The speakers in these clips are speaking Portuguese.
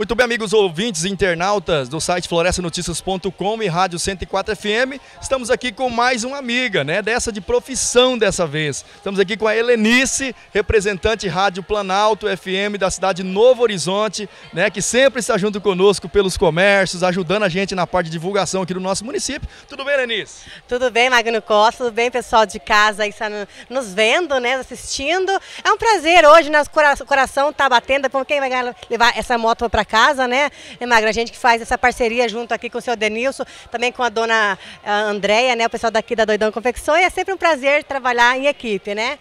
Muito bem, amigos ouvintes internautas do site florestanoticias.com e Rádio 104 FM. Estamos aqui com mais uma amiga, né? Dessa de profissão dessa vez. Estamos aqui com a Helenice, representante Rádio Planalto FM da cidade de Novo Horizonte, né? Que sempre está junto conosco pelos comércios, ajudando a gente na parte de divulgação aqui do nosso município. Tudo bem, Helenice? Tudo bem, Magno Costa. Tudo bem, pessoal de casa aí está nos vendo, né? Assistindo. É um prazer hoje, né? O coração está batendo. com tá quem vai levar essa moto para casa, né, né Magra? A gente que faz essa parceria junto aqui com o seu Denilson, também com a dona eh, Andréia, né, o pessoal daqui da Doidão Confecção, e é sempre um prazer trabalhar em equipe, né?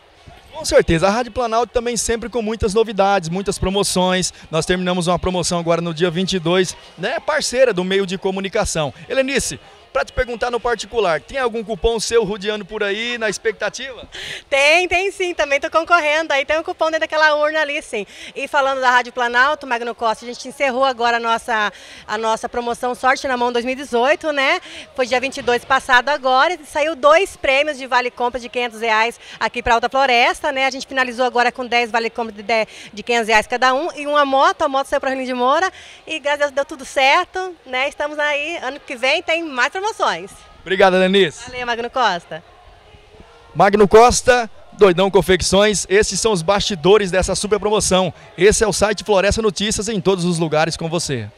Com certeza, a Rádio Planalto também sempre com muitas novidades, muitas promoções. Nós terminamos uma promoção agora no dia 22, né, parceira do meio de comunicação. Helenice, para te perguntar no particular, tem algum cupom seu rodeando por aí na expectativa? Tem, tem sim, também tô concorrendo. Aí tem um cupom dentro daquela urna ali, sim. E falando da Rádio Planalto, Magno Costa, a gente encerrou agora a nossa, a nossa promoção Sorte na Mão 2018, né? Foi dia 22 passado agora, e saiu dois prêmios de vale compra de 500 reais aqui para Alta Floresta, né? A gente finalizou agora com 10 vale compra de, de 500 reais cada um e uma moto, a moto saiu para Rio de Moura e graças a Deus deu tudo certo, né? Estamos aí, ano que vem tem mais promoções. Obrigado, Denise. Valeu, Magno Costa. Magno Costa, Doidão Confecções, esses são os bastidores dessa super promoção. Esse é o site Floresta Notícias em todos os lugares com você.